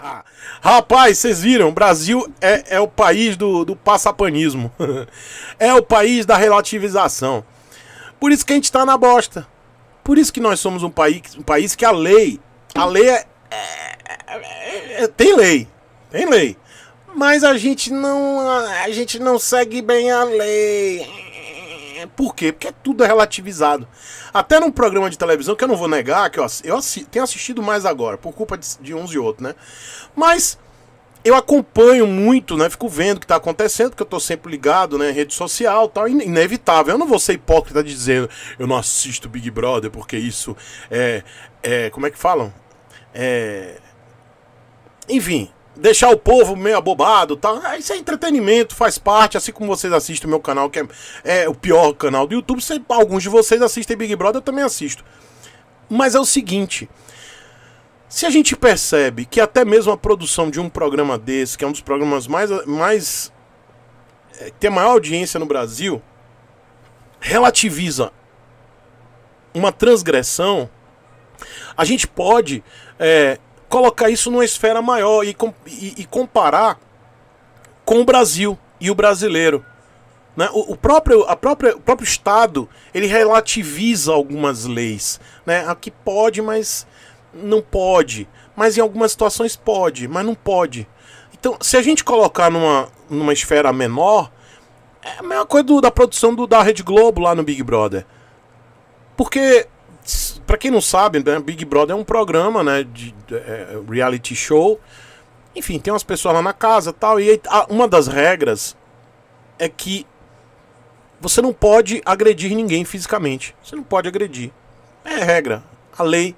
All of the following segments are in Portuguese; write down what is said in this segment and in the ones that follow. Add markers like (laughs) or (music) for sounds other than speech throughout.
(laughs) Rapaz, vocês viram, Brasil é, é o país do, do passapanismo. (laughs) é o país da relativização. Por isso que a gente tá na bosta. Por isso que nós somos um país, um país que a lei. A lei é, é, é, é, Tem lei. Tem lei. Mas a gente não. A gente não segue bem a lei por quê? Porque é tudo é relativizado. Até num programa de televisão, que eu não vou negar, que eu, eu assi tenho assistido mais agora, por culpa de, de uns e outros, né? Mas eu acompanho muito, né? Fico vendo o que está acontecendo, porque eu estou sempre ligado, né? Rede social tal, inevitável. Eu não vou ser hipócrita dizendo eu não assisto Big Brother, porque isso é. é como é que falam? É. Enfim, deixar o povo meio abobado, tá? Isso é entretenimento, faz parte, assim como vocês assistem o meu canal, que é, é o pior canal do YouTube, se, alguns de vocês assistem Big Brother, eu também assisto. Mas é o seguinte, se a gente percebe que até mesmo a produção de um programa desse, que é um dos programas mais, mais é, tem a maior audiência no Brasil, relativiza uma transgressão, a gente pode é, colocar isso numa esfera maior e, e, e comparar com o Brasil e o brasileiro. Né? O, o, próprio, a própria, o próprio Estado ele relativiza algumas leis. Né? Aqui pode, mas não pode. Mas em algumas situações pode, mas não pode. Então, se a gente colocar numa, numa esfera menor, é a mesma coisa do, da produção do, da Rede Globo lá no Big Brother. Porque para quem não sabe, né, Big Brother é um programa, né, de é, reality show. Enfim, tem umas pessoas lá na casa, tal, e aí, uma das regras é que você não pode agredir ninguém fisicamente. Você não pode agredir. É regra, a lei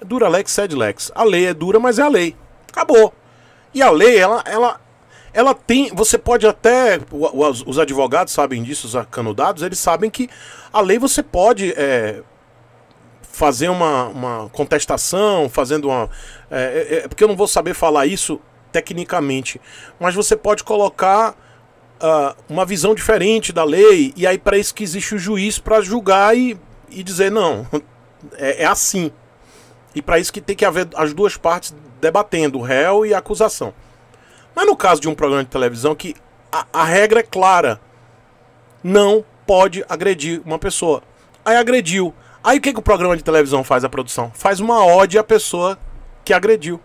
é dura lex sed lex. A lei é dura, mas é a lei. Acabou. E a lei, ela ela ela tem, você pode até os advogados sabem disso, os canudados, eles sabem que a lei você pode é, fazer uma, uma contestação, fazendo uma. É, é, é, porque eu não vou saber falar isso tecnicamente, mas você pode colocar uh, uma visão diferente da lei, e aí para isso que existe o juiz para julgar e, e dizer, não, (laughs) é, é assim. E para isso que tem que haver as duas partes debatendo, o réu e a acusação. Mas no caso de um programa de televisão que a, a regra é clara, não pode agredir uma pessoa. Aí agrediu. Aí o que, que o programa de televisão faz a produção? Faz uma ode à pessoa que agrediu.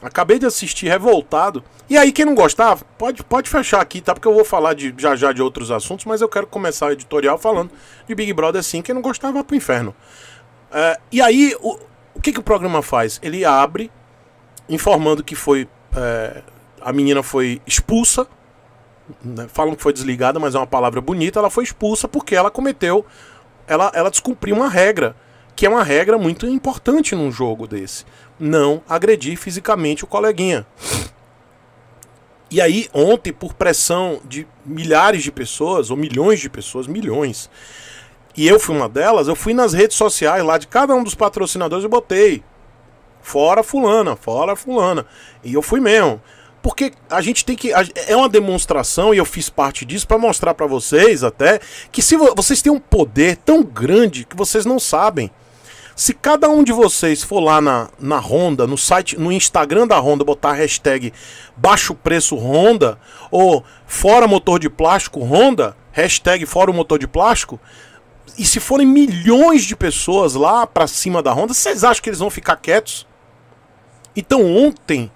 Acabei de assistir revoltado. E aí, quem não gostar, pode, pode fechar aqui, tá? Porque eu vou falar de, já já de outros assuntos, mas eu quero começar o editorial falando de Big Brother sim, Quem não gostava vai pro inferno. É, e aí, o, o que, que o programa faz? Ele abre informando que foi. É, a menina foi expulsa. Né? Falam que foi desligada, mas é uma palavra bonita. Ela foi expulsa porque ela cometeu ela, ela descumpriu uma regra, que é uma regra muito importante num jogo desse. Não agredir fisicamente o coleguinha. E aí, ontem, por pressão de milhares de pessoas, ou milhões de pessoas, milhões, e eu fui uma delas, eu fui nas redes sociais lá de cada um dos patrocinadores e botei. Fora fulana, fora fulana. E eu fui mesmo porque a gente tem que. É uma demonstração, e eu fiz parte disso, para mostrar para vocês até, que se vocês têm um poder tão grande que vocês não sabem. Se cada um de vocês for lá na, na Honda, no site, no Instagram da Honda, botar a hashtag baixo preço Honda ou fora motor de plástico Honda, hashtag fora o motor de plástico, e se forem milhões de pessoas lá para cima da Honda, vocês acham que eles vão ficar quietos? Então ontem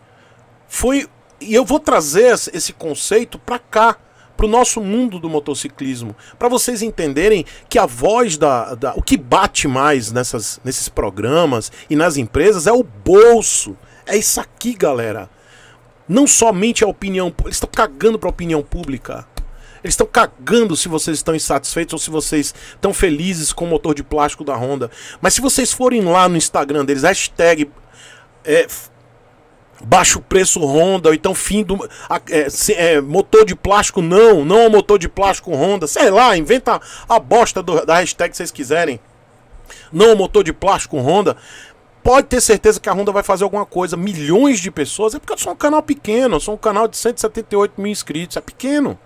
foi e eu vou trazer esse conceito para cá, para o nosso mundo do motociclismo, para vocês entenderem que a voz da, da, o que bate mais nessas, nesses programas e nas empresas é o bolso. É isso aqui, galera. Não somente a opinião, eles estão cagando para a opinião pública. Eles estão cagando se vocês estão insatisfeitos ou se vocês estão felizes com o motor de plástico da Honda. Mas se vocês forem lá no Instagram deles, hashtag é, baixo preço Honda, ou então fim do. É, é, motor de plástico não, não é motor de plástico Honda, sei lá, inventa a bosta do, da hashtag que vocês quiserem. Não é motor de plástico Honda. Pode ter certeza que a Honda vai fazer alguma coisa. Milhões de pessoas. É porque eu sou um canal pequeno. Eu sou um canal de 178 mil inscritos. É pequeno.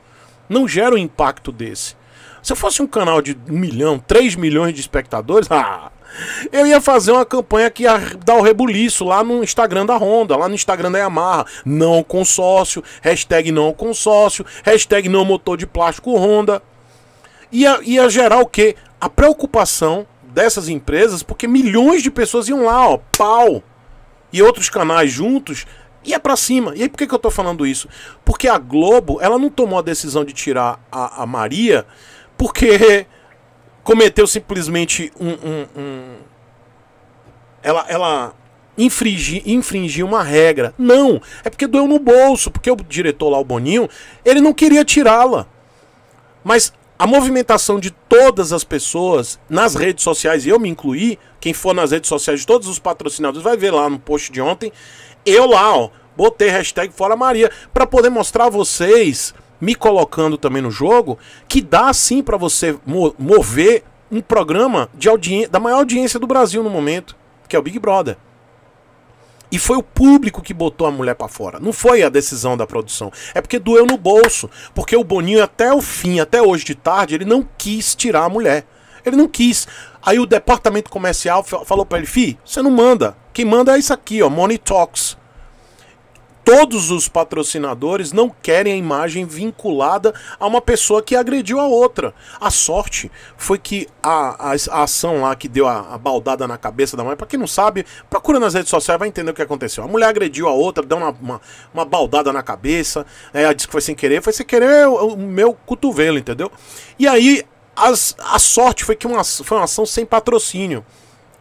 Não gera um impacto desse. Se eu fosse um canal de 1 milhão, 3 milhões de espectadores, (laughs) ah, eu ia fazer uma campanha que ia dar o rebuliço lá no Instagram da Honda, lá no Instagram da Yamaha. Não consórcio, hashtag não consórcio, hashtag não motor de plástico Honda. Ia, ia gerar o quê? A preocupação dessas empresas, porque milhões de pessoas iam lá, ó, pau, e outros canais juntos, ia para cima. E aí por que, que eu tô falando isso? Porque a Globo, ela não tomou a decisão de tirar a, a Maria, porque cometeu simplesmente um. um, um... Ela, ela infringir, infringir uma regra. Não, é porque doeu no bolso, porque o diretor lá, o Boninho, ele não queria tirá-la. Mas a movimentação de todas as pessoas nas redes sociais, e eu me incluí, quem for nas redes sociais de todos os patrocinadores, vai ver lá no post de ontem, eu lá, ó, botei hashtag Fora Maria, para poder mostrar a vocês me colocando também no jogo, que dá sim para você mover um programa de audiência, da maior audiência do Brasil no momento, que é o Big Brother. E foi o público que botou a mulher para fora. Não foi a decisão da produção. É porque doeu no bolso. Porque o Boninho, até o fim, até hoje de tarde, ele não quis tirar a mulher. Ele não quis. Aí o departamento comercial falou para ele: fih você não manda. Quem manda é isso aqui, ó, Money Talks todos os patrocinadores não querem a imagem vinculada a uma pessoa que agrediu a outra. A sorte foi que a, a, a ação lá que deu a, a baldada na cabeça da mãe, para quem não sabe, procura nas redes sociais, vai entender o que aconteceu. A mulher agrediu a outra, deu uma, uma, uma baldada na cabeça, é, ela disse que foi sem querer, foi sem querer o, o meu cotovelo, entendeu? E aí as, a sorte foi que uma, foi uma ação sem patrocínio.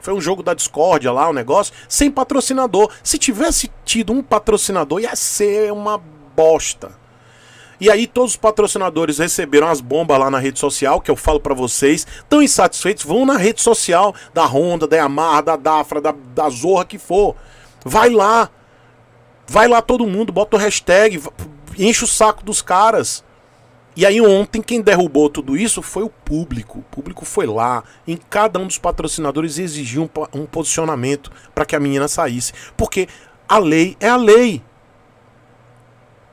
Foi um jogo da discórdia lá, o um negócio, sem patrocinador. Se tivesse tido um patrocinador, ia ser uma bosta. E aí todos os patrocinadores receberam as bombas lá na rede social, que eu falo para vocês, tão insatisfeitos, vão na rede social da Honda, da Yamaha, da Dafra, da, da Zorra, que for. Vai lá. Vai lá todo mundo, bota o hashtag, enche o saco dos caras. E aí ontem quem derrubou tudo isso foi o público. O público foi lá, em cada um dos patrocinadores exigiu um, um posicionamento para que a menina saísse, porque a lei é a lei.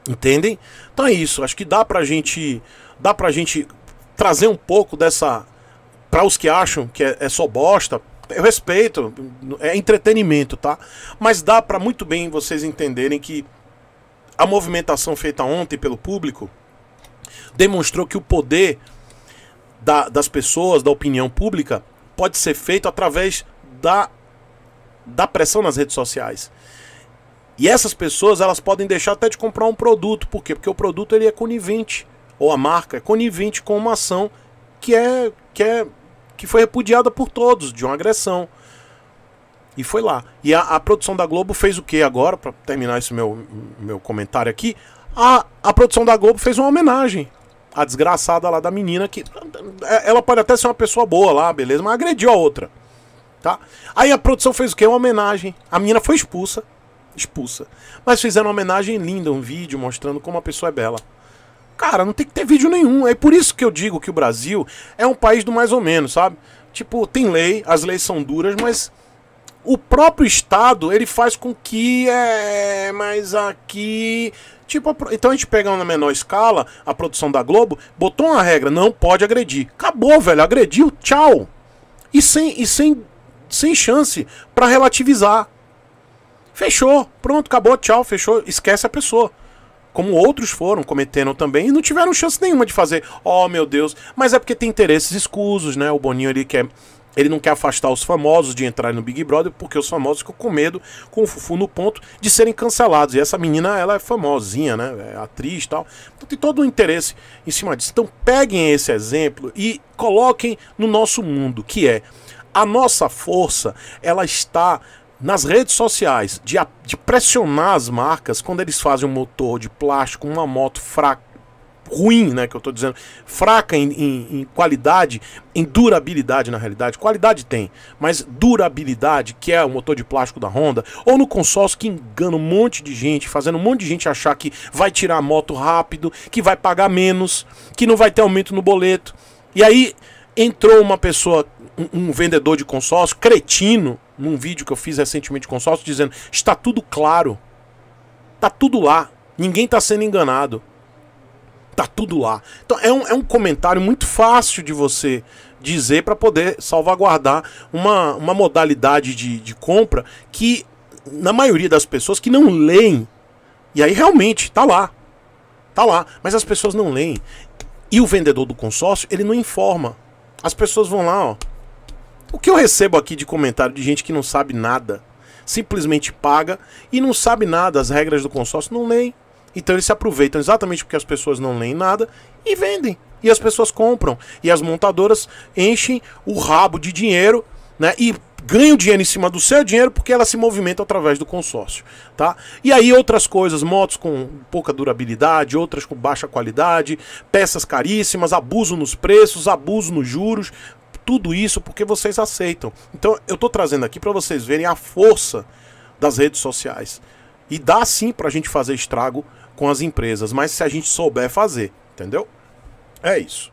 Entendem? Então é isso, acho que dá pra gente dá pra gente trazer um pouco dessa para os que acham que é, é só bosta, eu respeito, é entretenimento, tá? Mas dá para muito bem vocês entenderem que a movimentação feita ontem pelo público demonstrou que o poder da, das pessoas, da opinião pública, pode ser feito através da, da pressão nas redes sociais. E essas pessoas elas podem deixar até de comprar um produto, por quê? Porque o produto ele é conivente, ou a marca é conivente com uma ação que é que é que foi repudiada por todos de uma agressão. E foi lá. E a, a produção da Globo fez o que agora, para terminar esse meu, meu comentário aqui? A, a produção da Globo fez uma homenagem a desgraçada lá da menina, que é, ela pode até ser uma pessoa boa lá, beleza, mas agrediu a outra. Tá? Aí a produção fez o quê? Uma homenagem. A menina foi expulsa. Expulsa. Mas fizeram uma homenagem linda, um vídeo mostrando como a pessoa é bela. Cara, não tem que ter vídeo nenhum. É por isso que eu digo que o Brasil é um país do mais ou menos, sabe? Tipo, tem lei, as leis são duras, mas o próprio Estado ele faz com que é, mas aqui Tipo, então a gente pega na menor escala a produção da Globo, botou uma regra, não pode agredir. Acabou, velho, agrediu, tchau. E sem, e sem, sem chance para relativizar. Fechou, pronto, acabou, tchau, fechou, esquece a pessoa. Como outros foram cometendo também e não tiveram chance nenhuma de fazer. Oh, meu Deus, mas é porque tem interesses escusos, né? O Boninho ali quer é ele não quer afastar os famosos de entrar no Big Brother porque os famosos ficam com medo, com o fufu no ponto, de serem cancelados. E essa menina, ela é famosinha, né? É atriz e tal. Então tem todo o um interesse em cima disso. Então peguem esse exemplo e coloquem no nosso mundo, que é a nossa força, ela está nas redes sociais, de, de pressionar as marcas quando eles fazem um motor de plástico, uma moto fraca ruim, né, que eu estou dizendo, fraca em, em, em, qualidade, em durabilidade na realidade. Qualidade tem, mas durabilidade, que é o motor de plástico da Honda, ou no consórcio que engana um monte de gente, fazendo um monte de gente achar que vai tirar a moto rápido, que vai pagar menos, que não vai ter aumento no boleto. E aí entrou uma pessoa, um, um vendedor de consórcio, cretino, num vídeo que eu fiz recentemente de consórcio, dizendo: está tudo claro, tá tudo lá, ninguém está sendo enganado tá tudo lá. Então é um, é um comentário muito fácil de você dizer para poder salvaguardar uma, uma modalidade de, de compra que, na maioria das pessoas que não leem, e aí realmente tá lá. Tá lá, mas as pessoas não leem. E o vendedor do consórcio, ele não informa. As pessoas vão lá, ó. O que eu recebo aqui de comentário de gente que não sabe nada, simplesmente paga e não sabe nada, as regras do consórcio não leem. Então eles se aproveitam exatamente porque as pessoas não leem nada e vendem. E as pessoas compram. E as montadoras enchem o rabo de dinheiro, né? E ganham dinheiro em cima do seu dinheiro porque ela se movimenta através do consórcio, tá? E aí outras coisas, motos com pouca durabilidade, outras com baixa qualidade, peças caríssimas, abuso nos preços, abuso nos juros, tudo isso porque vocês aceitam. Então eu estou trazendo aqui para vocês verem a força das redes sociais. E dá sim pra gente fazer estrago com as empresas, mas se a gente souber fazer, entendeu? É isso.